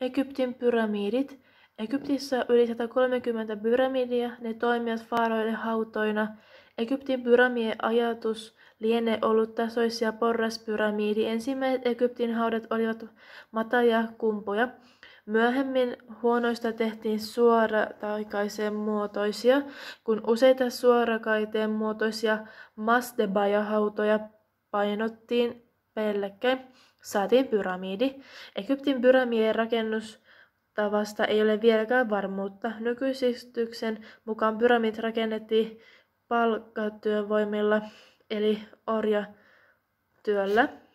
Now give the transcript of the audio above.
Egyptin pyramidit. Egyptissä yli 130 pyramidia, ne toimivat faaroille hautoina. Egyptin pyramien ajatus lienee ollut tasoisia porraspyramidi. Ensimmäiset Egyptin haudat olivat mataja kumpuja. Myöhemmin huonoista tehtiin suorataikaiseen muotoisia, kun useita suorakaiteen muotoisia hautoja painottiin päällekkäin, saatiin pyramidi. Egyptin pyramidien rakennustavasta ei ole vieläkään varmuutta. Nykyisistyksen mukaan pyramid rakennettiin palkatyövoimilla, eli orjatyöllä.